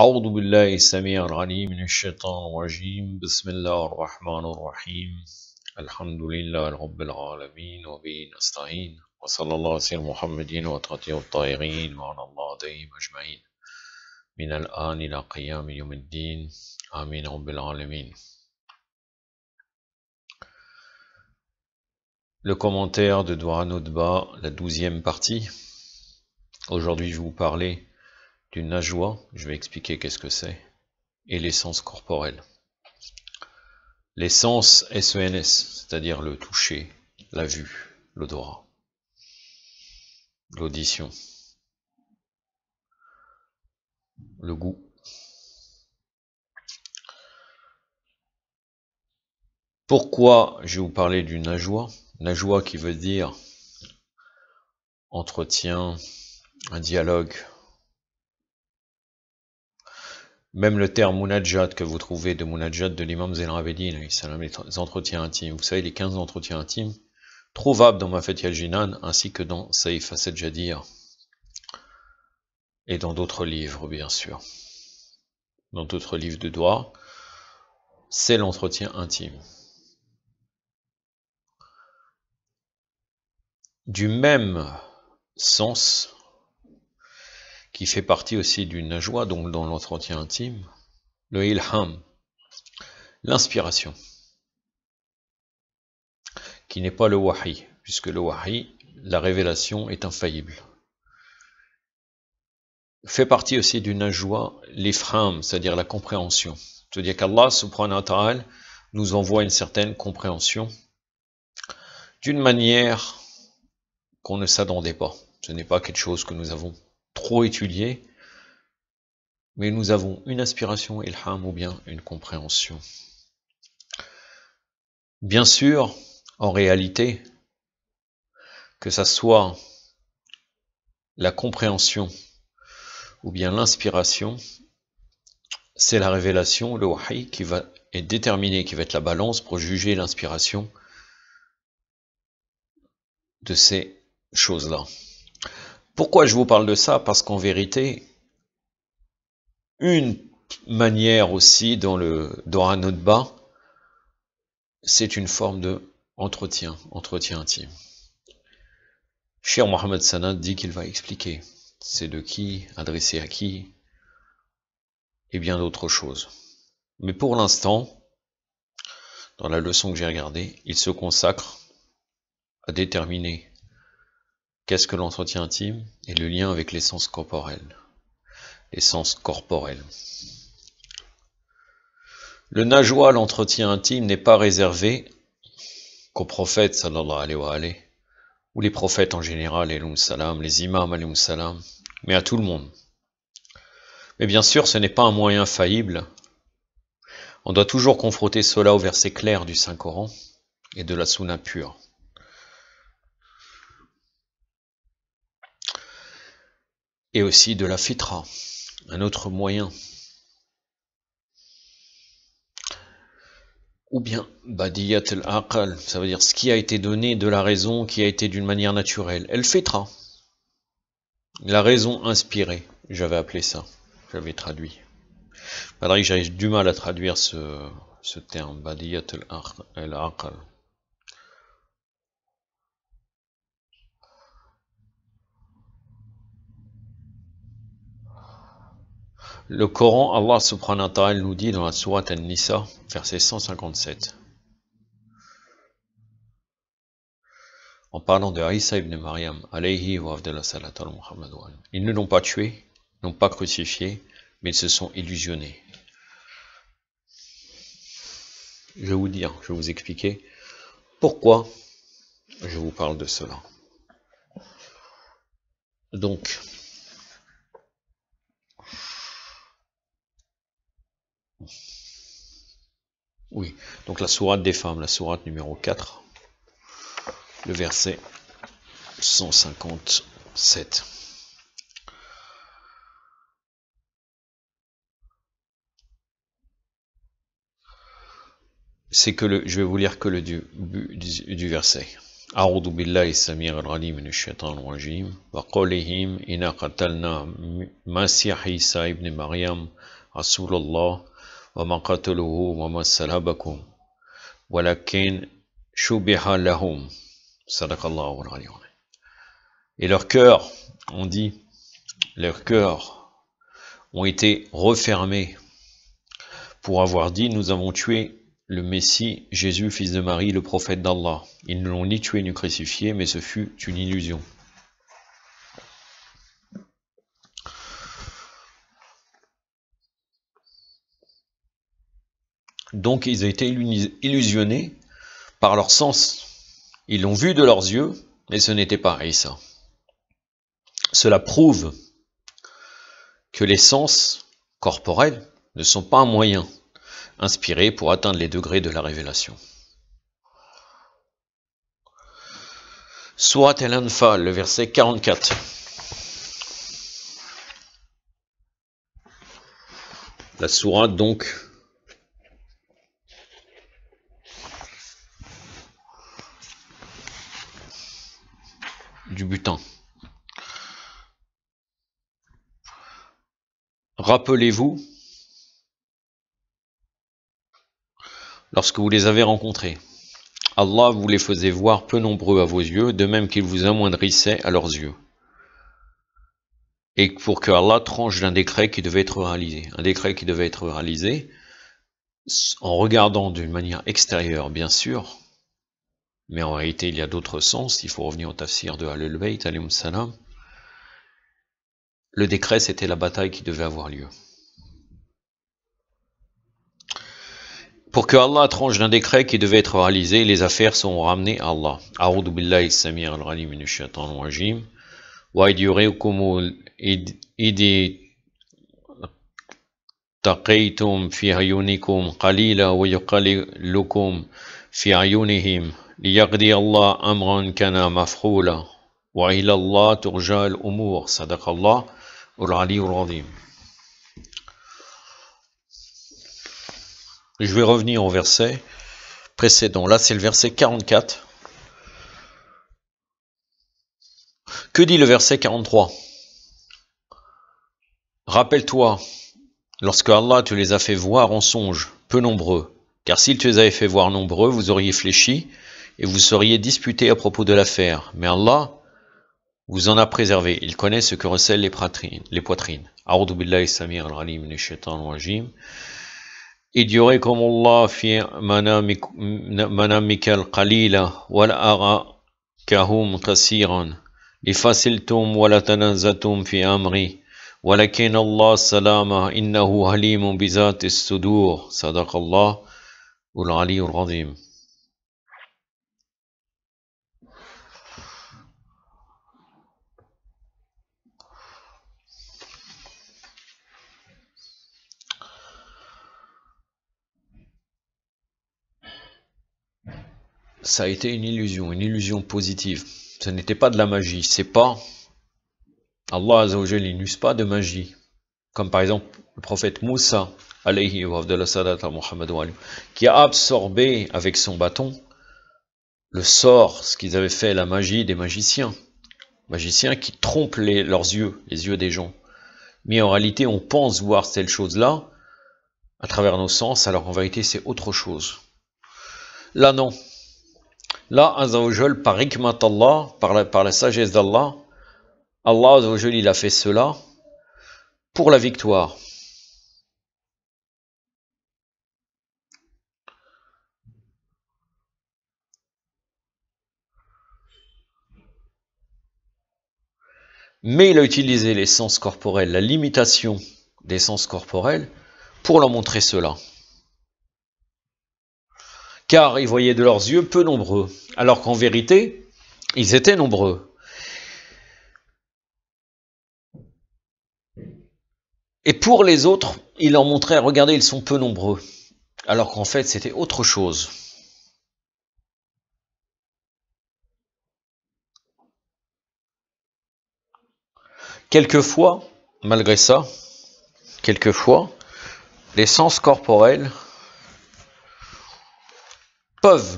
أعوذ بالله السميع العليم من الشيطان الرجيم بسم الله الرحمن الرحيم الحمد لله رب العالمين وبه نستعين وصلى الله على سيدنا محمد وتعطيه الطائرين وعلى الله دائم أجمعين من الآن إلى قيام يوم الدين آمين رب العالمين Le commentaire de Douan la douzième partie. Aujourd'hui, je vais vous parler du je vais expliquer qu'est-ce que c'est, et l'essence corporelle. L'essence SENS, e c'est-à-dire le toucher, la vue, l'odorat, l'audition, le goût. Pourquoi je vais vous parler du najwa Najwa qui veut dire entretien, un dialogue, même le terme munajat que vous trouvez de munajat de l'imam al hein, les entretiens intimes, vous savez, les 15 entretiens intimes, trouvables dans Mafet Jinan ainsi que dans Saif al Jadir et dans d'autres livres, bien sûr, dans d'autres livres de droit, c'est l'entretien intime. Du même sens, qui fait partie aussi d'une joie, donc dans l'entretien intime, le ilham, l'inspiration, qui n'est pas le wahi, puisque le wahi, la révélation est infaillible. Fait partie aussi d'une joie l'ifram, c'est-à-dire la compréhension. C'est-à-dire qu'Allah subhanahu wa ta'ala nous envoie une certaine compréhension d'une manière qu'on ne s'attendait pas. Ce n'est pas quelque chose que nous avons trop étudié, mais nous avons une inspiration, ilham, ou bien une compréhension. Bien sûr, en réalité, que ça soit la compréhension ou bien l'inspiration, c'est la révélation, le wahi, qui va être déterminé, qui va être la balance pour juger l'inspiration de ces choses-là. Pourquoi je vous parle de ça Parce qu'en vérité, une manière aussi dans, le, dans un bas, c'est une forme de entretien, entretien intime. Cher Mohamed Sanad dit qu'il va expliquer c'est de qui, adressé à qui, et bien d'autres choses. Mais pour l'instant, dans la leçon que j'ai regardée, il se consacre à déterminer Qu'est-ce que l'entretien intime et le lien avec l'essence corporelle L'essence corporelle. Le najwa, l'entretien intime, n'est pas réservé qu'aux prophètes, alayhi wa ou les prophètes en général, salam, les imams, salam, mais à tout le monde. Mais bien sûr, ce n'est pas un moyen faillible. On doit toujours confronter cela au verset clair du Saint-Coran et de la Sunna pure. et aussi de la fitra, un autre moyen. Ou bien badiyat al-aqal, ça veut dire ce qui a été donné de la raison, qui a été d'une manière naturelle. elle fitra, la raison inspirée, j'avais appelé ça, j'avais traduit. Malgré que j'avais du mal à traduire ce, terme, badiyat al-aqal. Le Coran, Allah subhanahu wa ta'ala nous dit dans la sourate An-Nisa, verset 157. En parlant de Isa ibn Maryam, alayhi wa Ils ne l'ont pas tué, n'ont pas crucifié, mais ils se sont illusionnés. Je vais vous dire, je vais vous expliquer pourquoi je vous parle de cela. Donc, Oui, donc la sourate des femmes, la sourate numéro 4, le verset 157. C'est que le, je vais vous lire que le du, du, du verset. أعوذ بالله السميع العليم من الشيطان الرجيم وقولهم إن قتلنا مسيح عيسى ابن مريم رسول الله et leurs cœurs, on dit, leurs cœurs ont été refermés pour avoir dit Nous avons tué le Messie, Jésus, fils de Marie, le prophète d'Allah. Ils ne l'ont ni tué ni crucifié, mais ce fut une illusion. Donc ils ont été illusionnés par leur sens. Ils l'ont vu de leurs yeux, mais ce n'était pas ça. Cela prouve que les sens corporels ne sont pas un moyen inspiré pour atteindre les degrés de la révélation. Surat El anfa le verset 44. La sourate donc du butin. Rappelez-vous lorsque vous les avez rencontrés. Allah vous les faisait voir peu nombreux à vos yeux, de même qu'il vous amoindrissait à leurs yeux. Et pour que Allah tranche d'un décret qui devait être réalisé. Un décret qui devait être réalisé en regardant d'une manière extérieure, bien sûr, mais en réalité, il y a d'autres sens. Il faut revenir au tafsir de Al Bayt, salam. Le décret, c'était la bataille qui devait avoir lieu. Pour que Allah tranche d'un décret qui devait être réalisé, les affaires sont ramenées à Allah. A'udhu billahi samir al rajim. Wa idi taqaytum fi ayunikum qalila wa yuqalilukum fi ayunihim. Je vais revenir au verset précédent. Là, c'est le verset 44. Que dit le verset 43 Rappelle-toi, lorsque Allah te les a fait voir en songe, peu nombreux, car s'il te les avait fait voir nombreux, vous auriez fléchi, et vous seriez disputé à propos de l'affaire, mais Allah vous en a préservé. Il connaît ce que recèlent les, les poitrines. Il y aurait comme Allah fi manamikal al-qalila wal araqahum kasiran lifasiltum wa la fi amri ولكن الله سلامة إنه sudur بذات الصدور صدق الله العلي العظيم ça a été une illusion, une illusion positive. Ce n'était pas de la magie, c'est pas Allah Azzawajal n'use pas de magie. Comme par exemple le prophète Moussa, alayhi wa qui a absorbé avec son bâton le sort, ce qu'ils avaient fait, la magie des magiciens. Magiciens qui trompent leurs yeux, les yeux des gens. Mais en réalité, on pense voir cette chose-là à travers nos sens, alors en vérité, c'est autre chose. Là, non, Là, Azzawajal, par hikmat Allah, par la, sagesse d'Allah, Allah Azzawajal, il a fait cela pour la victoire. Mais il a utilisé les sens corporels, la limitation des sens corporels, pour leur montrer cela car ils voyaient de leurs yeux peu nombreux, alors qu'en vérité, ils étaient nombreux. Et pour les autres, ils leur montraient, regardez, ils sont peu nombreux, alors qu'en fait, c'était autre chose. Quelquefois, malgré ça, quelquefois, les sens corporels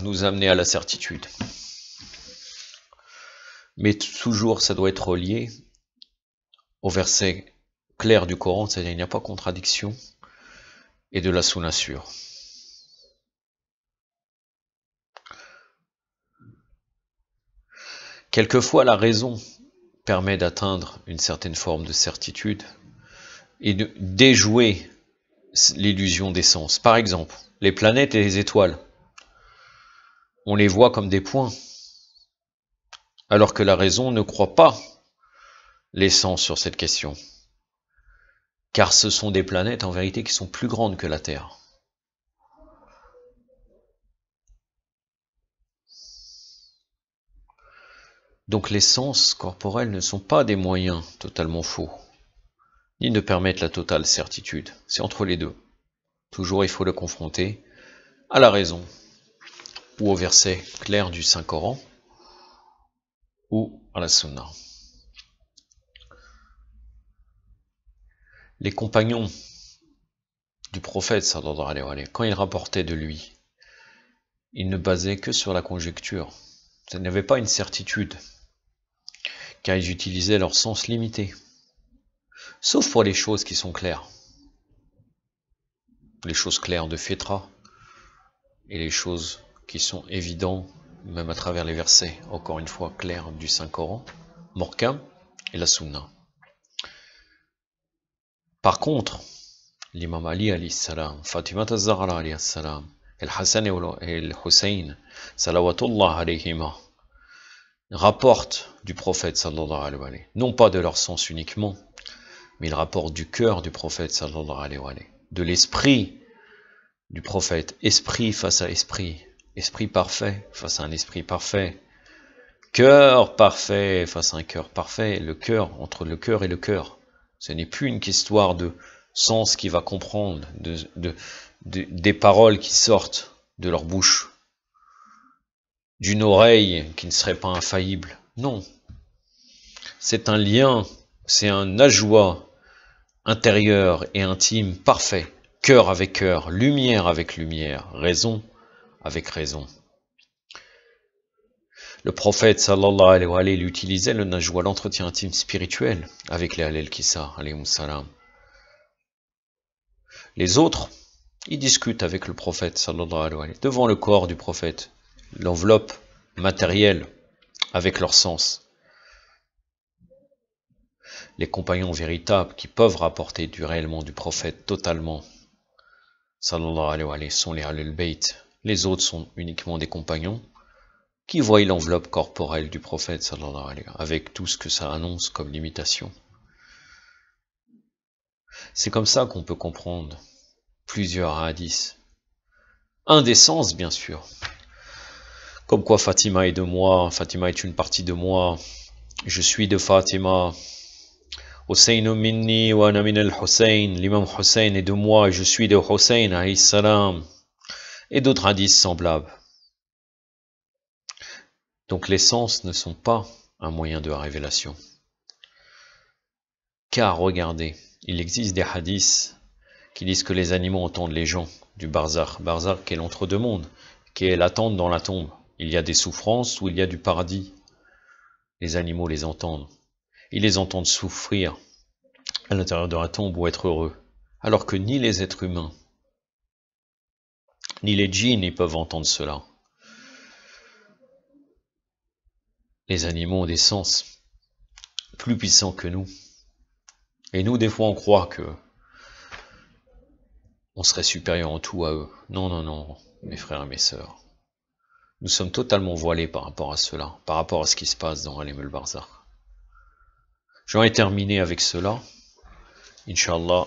nous amener à la certitude. Mais toujours, ça doit être relié au verset clair du Coran, c'est-à-dire il n'y a pas de contradiction, et de la sous Quelquefois, la raison permet d'atteindre une certaine forme de certitude et de déjouer l'illusion des sens. Par exemple, les planètes et les étoiles on les voit comme des points, alors que la raison ne croit pas l'essence sur cette question, car ce sont des planètes en vérité qui sont plus grandes que la Terre. Donc les sens corporels ne sont pas des moyens totalement faux, ni ne permettent la totale certitude. C'est entre les deux. Toujours il faut le confronter à la raison ou au verset clair du Saint-Coran ou à la Sunna. Les compagnons du prophète, quand ils rapportaient de lui, ils ne basaient que sur la conjecture. ça n'avait pas une certitude, car ils utilisaient leur sens limité, sauf pour les choses qui sont claires. Les choses claires de Fétra et les choses qui sont évidents même à travers les versets, encore une fois clairs du Saint-Coran, Morka et la Sunna. Par contre, l'imam Ali alayhi salam, Fatima Zahra alayhi salam, El Hassan et El Hussein, salawatullah alayhima, rapportent du prophète sallallahu alayhi wa non pas de leur sens uniquement, mais ils rapportent du cœur du prophète sallallahu alayhi wa de l'esprit du prophète, esprit face à esprit, Esprit parfait face à un esprit parfait. Cœur parfait face à un cœur parfait. Le cœur, entre le cœur et le cœur. Ce n'est plus une histoire de sens qui va comprendre, de, des paroles qui sortent de leur bouche, d'une oreille qui ne serait pas infaillible. Non. C'est un lien, c'est un joie intérieur et intime parfait. Cœur avec cœur, lumière avec lumière, raison avec raison. Le prophète sallallahu alayhi wa sallam utilisait le najwa, l'entretien intime spirituel avec les halal kissa Les autres, ils discutent avec le prophète sallallahu alayhi wa devant le corps du prophète, l'enveloppe matérielle avec leur sens. Les compagnons véritables qui peuvent rapporter du réellement du prophète totalement sallallahu alayhi wa sallam, sont les halal bayt les autres sont uniquement des compagnons, qui voient l'enveloppe corporelle du prophète avec tout ce que ça annonce comme limitation. C'est comme ça qu'on peut comprendre plusieurs hadiths. Indécence, bien sûr. Comme quoi Fatima est de moi, Fatima est une partie de moi, je suis de Fatima. Hussein minni wa ana al l'imam Hossein est de moi, je suis de Hossein, alayhi salam et d'autres hadiths semblables. Donc les sens ne sont pas un moyen de révélation. Car regardez, il existe des hadiths qui disent que les animaux entendent les gens du barzakh. Barzakh qui est l'entre-deux mondes, qui est l'attente dans la tombe. Il y a des souffrances ou il y a du paradis. Les animaux les entendent. Ils les entendent souffrir à l'intérieur de la tombe ou être heureux. Alors que ni les êtres humains, ni les djinns peuvent entendre cela. Les animaux ont des sens plus puissants que nous. Et nous, des fois, on croit que on serait supérieur en tout à eux. Non, non, non, mes frères et mes sœurs. Nous sommes totalement voilés par rapport à cela, par rapport à ce qui se passe dans les Barza. J'en ai terminé avec cela. Inch'Allah,